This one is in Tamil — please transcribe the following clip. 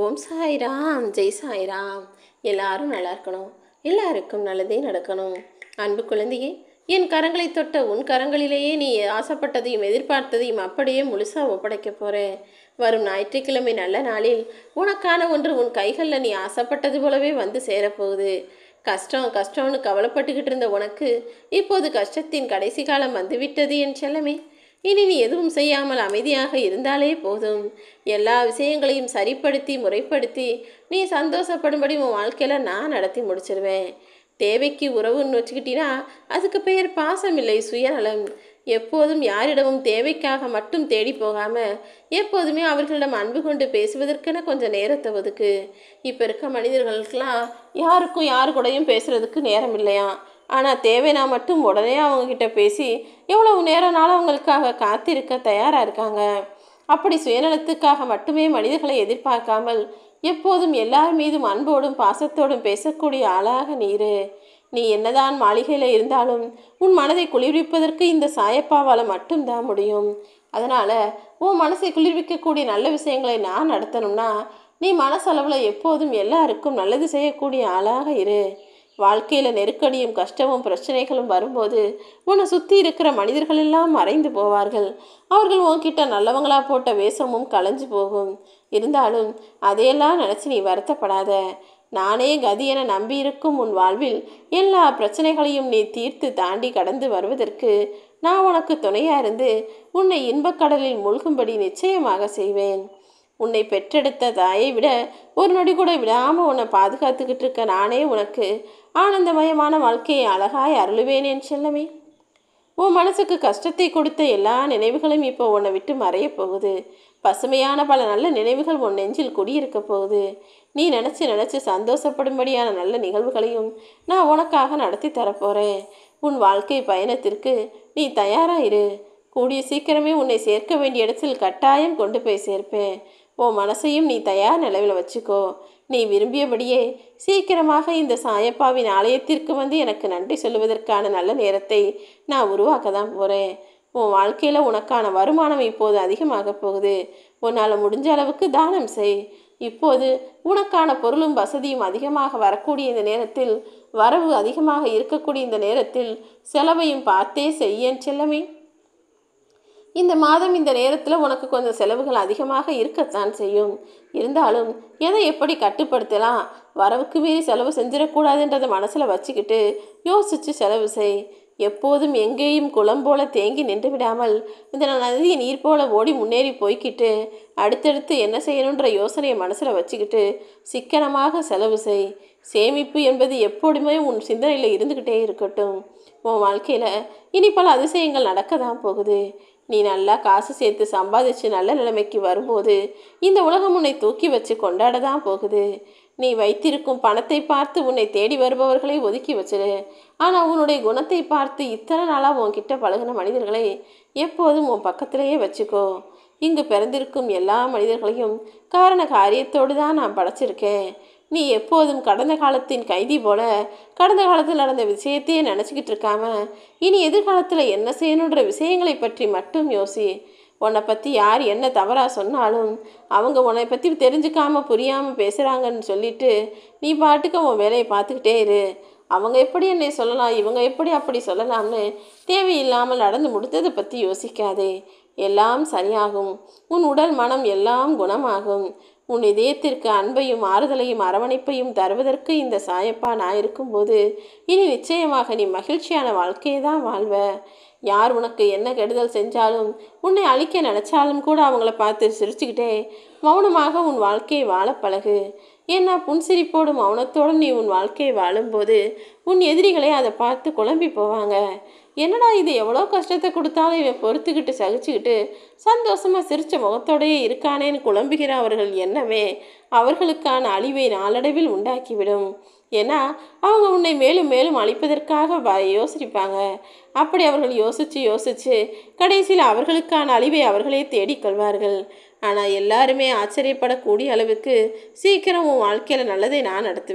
ஓம் சாய்ராம் ஜெய் சாய்ராம் எல்லாரும் நல்லா இருக்கணும் எல்லாருக்கும் நல்லதே நடக்கணும் அன்பு குழந்தையே என் கரங்களை தொட்ட உன் கரங்களிலேயே நீ ஆசைப்பட்டதையும் எதிர்பார்த்ததையும் அப்படியே முழுசாக ஒப்படைக்க போகிறேன் வரும் ஞாயிற்றுக்கிழமை நல்ல நாளில் உனக்கான ஒன்று உன் கைகளில் நீ ஆசைப்பட்டது போலவே வந்து சேரப்போகுது கஷ்டம் கஷ்டம்னு கவலைப்பட்டுக்கிட்டு இருந்த உனக்கு இப்போது கஷ்டத்தின் கடைசி காலம் வந்துவிட்டது என் செல்லமே இனி நீ எதுவும் செய்யாமல் அமைதியாக இருந்தாலே போதும் எல்லா விஷயங்களையும் சரிப்படுத்தி முறைப்படுத்தி நீ சந்தோஷப்படும்படி உன் வாழ்க்கையில் நான் நடத்தி முடிச்சிருவேன் தேவைக்கு உறவுன்னு வச்சுக்கிட்டீங்கன்னா அதுக்கு பெயர் பாசம் இல்லை சுயநலம் எப்போதும் யாரிடமும் தேவைக்காக மட்டும் தேடி போகாமல் எப்போதுமே அவர்களிடம் அன்பு கொண்டு பேசுவதற்கென கொஞ்சம் நேரத்தை ஒதுக்கு இப்போ இருக்க மனிதர்களுக்கெல்லாம் யாருக்கும் யாரு கூடயும் பேசுகிறதுக்கு நேரம் இல்லையா ஆனால் தேவைனா மட்டும் உடனே அவங்கக்கிட்ட பேசி எவ்வளவு நேரம்னாலும் அவங்களுக்காக காத்திருக்க தயாராக இருக்காங்க அப்படி சுயநலத்துக்காக மட்டுமே மனிதர்களை எதிர்பார்க்காமல் எப்போதும் எல்லார் மீதும் அன்போடும் பாசத்தோடும் பேசக்கூடிய ஆளாக நீரு நீ என்னதான் மாளிகையில் இருந்தாலும் உன் மனதை குளிர்விப்பதற்கு இந்த சாயப்பாவால் மட்டும்தான் முடியும் அதனால் உன் மனசை குளிர்விக்கக்கூடிய நல்ல விஷயங்களை நான் நடத்தணும்னா நீ மனசளவில் எப்போதும் எல்லாருக்கும் நல்லது செய்யக்கூடிய ஆளாக இரு வாழ்க்கையில் நெருக்கடியும் கஷ்டமும் பிரச்சனைகளும் வரும்போது உன்னை சுற்றி இருக்கிற மனிதர்கள் எல்லாம் மறைந்து போவார்கள் அவர்கள் உன்கிட்ட நல்லவங்களா போட்ட வேஷமும் களைஞ்சு போகும் இருந்தாலும் அதையெல்லாம் நினச்சி நீ வருத்தப்படாத நானே கதி என நம்பியிருக்கும் உன் வாழ்வில் எல்லா பிரச்சனைகளையும் நீ தீர்த்து தாண்டி கடந்து வருவதற்கு நான் உனக்கு துணையாக இருந்து உன்னை இன்பக்கடலில் மூழ்கும்படி நிச்சயமாக செய்வேன் உன்னை பெற்றெடுத்த தாயை விட ஒரு நொடி கூட விடாமல் உன்னை பாதுகாத்துக்கிட்டு இருக்க நானே உனக்கு ஆனந்தமயமான வாழ்க்கையை அழகாய் அருளுவேன் என் செல்லமே உன் மனசுக்கு கஷ்டத்தை கொடுத்த எல்லா நினைவுகளும் இப்போ உன்னை விட்டு மறையப் போகுது பசுமையான பல நல்ல நினைவுகள் உன் நெஞ்சில் குடியிருக்க போகுது நீ நினச்சி நினச்சி சந்தோஷப்படும்படியான நல்ல நிகழ்வுகளையும் நான் உனக்காக நடத்தி தரப்போகிறேன் உன் வாழ்க்கை பயணத்திற்கு நீ தயாராக இரு கூடிய சீக்கிரமே உன்னை சேர்க்க வேண்டிய இடத்தில் கட்டாயம் கொண்டு போய் சேர்ப்பேன் உன் மனசையும் நீ தயார் நிலவில் வச்சுக்கோ நீ விரும்பியபடியே சீக்கிரமாக இந்த சாயப்பாவின் ஆலயத்திற்கு வந்து எனக்கு நன்றி சொல்லுவதற்கான நல்ல நேரத்தை நான் உருவாக்க தான் போகிறேன் உன் வாழ்க்கையில் உனக்கான வருமானம் இப்போது அதிகமாக போகுது உன்னால் முடிஞ்ச அளவுக்கு தானம் செய் இப்போது உனக்கான பொருளும் வசதியும் அதிகமாக வரக்கூடிய இந்த நேரத்தில் வரவு அதிகமாக இருக்கக்கூடிய இந்த நேரத்தில் செலவையும் பார்த்தே செய்யன் செல்லமே இந்த மாதம் இந்த நேரத்தில் உனக்கு கொஞ்சம் செலவுகள் அதிகமாக இருக்கத்தான் செய்யும் இருந்தாலும் எதை எப்படி கட்டுப்படுத்தலாம் வரவுக்கு மீறி செலவு செஞ்சிடக்கூடாதுன்றதை மனசில் வச்சுக்கிட்டு யோசித்து செலவு செய் எப்போதும் எங்கேயும் குளம் போல தேங்கி நின்று விடாமல் இந்த நதியை நீர் போல ஓடி முன்னேறி போய்கிட்டு அடுத்தடுத்து என்ன செய்யணுன்ற யோசனையை மனசில் வச்சுக்கிட்டு சிக்கனமாக செலவு செய் சேமிப்பு என்பது எப்போதுமே உன் சிந்தனையில் இருந்துக்கிட்டே இருக்கட்டும் உன் வாழ்க்கையில் இனி பல அதிசயங்கள் நடக்க தான் போகுது நீ நல்லா காசு சேர்த்து சம்பாதிச்சு நல்ல நிலைமைக்கு வரும்போது இந்த உலகம் உன்னை தூக்கி வச்சு கொண்டாட தான் போகுது நீ வைத்திருக்கும் பணத்தை பார்த்து உன்னை தேடி வருபவர்களை ஒதுக்கி வச்சிரு ஆனால் உன்னுடைய குணத்தை பார்த்து இத்தனை நாளாக உன்கிட்ட பழகின மனிதர்களை எப்போதும் உன் பக்கத்திலேயே வச்சுக்கோ இங்கு பிறந்திருக்கும் எல்லா மனிதர்களையும் காரண காரியத்தோடு தான் நான் படைச்சிருக்கேன் நீ எப்போதும் கடந்த காலத்தின் கைதி போல கடந்த காலத்தில் நடந்த விஷயத்தையே நினச்சிக்கிட்டு இருக்காம இனி எதிர்காலத்தில் என்ன செய்யணுன்ற விஷயங்களை பற்றி மட்டும் யோசி உன்னை பற்றி யார் என்ன தவறாக சொன்னாலும் அவங்க உன்னை பற்றி தெரிஞ்சுக்காமல் புரியாமல் பேசுகிறாங்கன்னு சொல்லிட்டு நீ பாட்டுக்கு உன் வேலையை பார்த்துக்கிட்டே இரு அவங்க எப்படி என்னை சொல்லலாம் இவங்க எப்படி அப்படி சொல்லலாம்னு தேவையில்லாமல் நடந்து முடித்ததை பற்றி யோசிக்காதே எல்லாம் சரியாகும் உன் உடல் மனம் எல்லாம் குணமாகும் உன் இதயத்திற்கு அன்பையும் ஆறுதலையும் அரவணைப்பையும் தருவதற்கு இந்த சாயப்பா நான் இருக்கும்போது இனி நிச்சயமாக நீ மகிழ்ச்சியான வாழ்க்கையை தான் வாழ்வ யார் உனக்கு என்ன கெடுதல் செஞ்சாலும் உன்னை அழிக்க நினச்சாலும் கூட அவங்கள பார்த்து சிரிச்சுக்கிட்டே மௌனமாக உன் வாழ்க்கையை வாழ பழகு ஏன்னா புன்சிரிப்போடும் மௌனத்தோடு நீ உன் வாழ்க்கையை வாழும்போது உன் எதிரிகளே அதை பார்த்து குழம்பி போவாங்க என்னடா இது எவ்வளோ கஷ்டத்தை கொடுத்தாலும் இவன் பொறுத்துக்கிட்டு சகிச்சுக்கிட்டு சந்தோஷமாக சிரித்த முகத்தோடையே இருக்கானேன்னு குழம்புகிற அவர்கள் எண்ணமே அவர்களுக்கான அழிவை நாளடைவில் உண்டாக்கிவிடும் ஏன்னா அவங்க உன்னை மேலும் மேலும் அழிப்பதற்காக யோசிப்பாங்க அப்படி அவர்கள் யோசித்து யோசித்து கடைசியில் அவர்களுக்கான அழிவை அவர்களே தேடிக்கொள்வார்கள் ஆனால் எல்லாருமே ஆச்சரியப்படக்கூடிய அளவுக்கு சீக்கிரம் உன் வாழ்க்கையில் நல்லதை நான் நடத்துவேன்